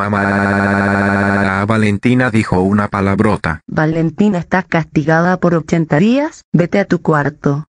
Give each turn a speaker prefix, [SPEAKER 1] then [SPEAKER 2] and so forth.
[SPEAKER 1] Mamá Valentina dijo una palabrota.
[SPEAKER 2] Valentina está castigada por 80 días, vete a tu cuarto.